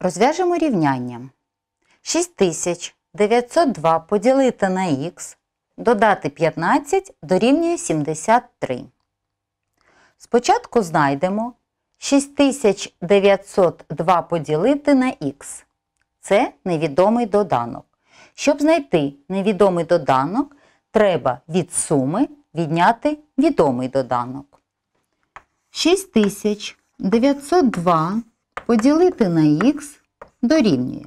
Розв'яжемо рівняння. 6902 поділити на х, додати 15 дорівнює 73. Спочатку знайдемо 6902 поділити на х. Це невідомий доданок. Щоб знайти невідомий доданок, треба від суми відняти відомий доданок. 6902 поділити на х дорівнює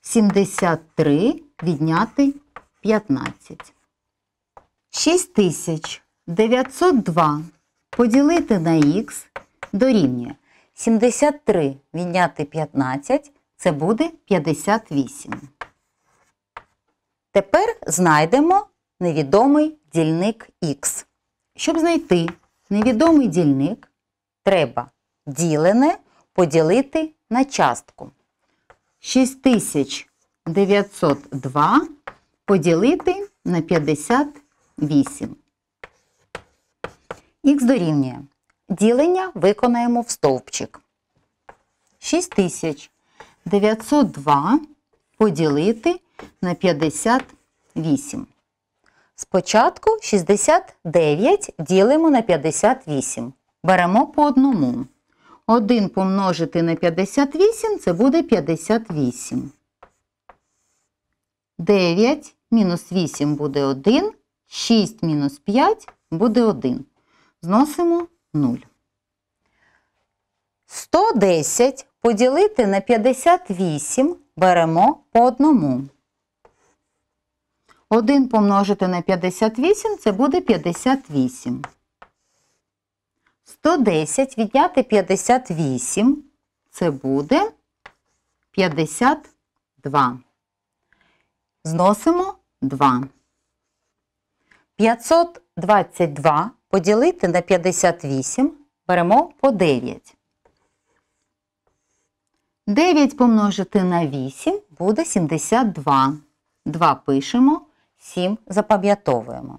73 відняти 15. 6902 поділити на х дорівнює 73 відняти 15 це буде 58. Тепер знайдемо невідомий дільник х. Щоб знайти невідомий дільник, треба ділене поділити на частку. 6902 поділити на 58. Х дорівнює. Ділення виконаємо в стовпчик. 6902 поділити на 58. Спочатку 69 ділимо на 58. Беремо по одному. 1 помножити на 58 це буде 58. 9 мінус 8 буде 1, 6 мінус 5 буде 1. Зносимо 0. 110 поділити на 58 беремо по одному. 1 помножити на 58 це буде 58. 110 відняти 58. Це буде 52. Зносимо 2. 522 поділити на 58. Беремо по 9. 9 помножити на 8 буде 72. 2 пишемо, 7 запам'ятовуємо.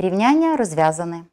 Рівняння розв'язане.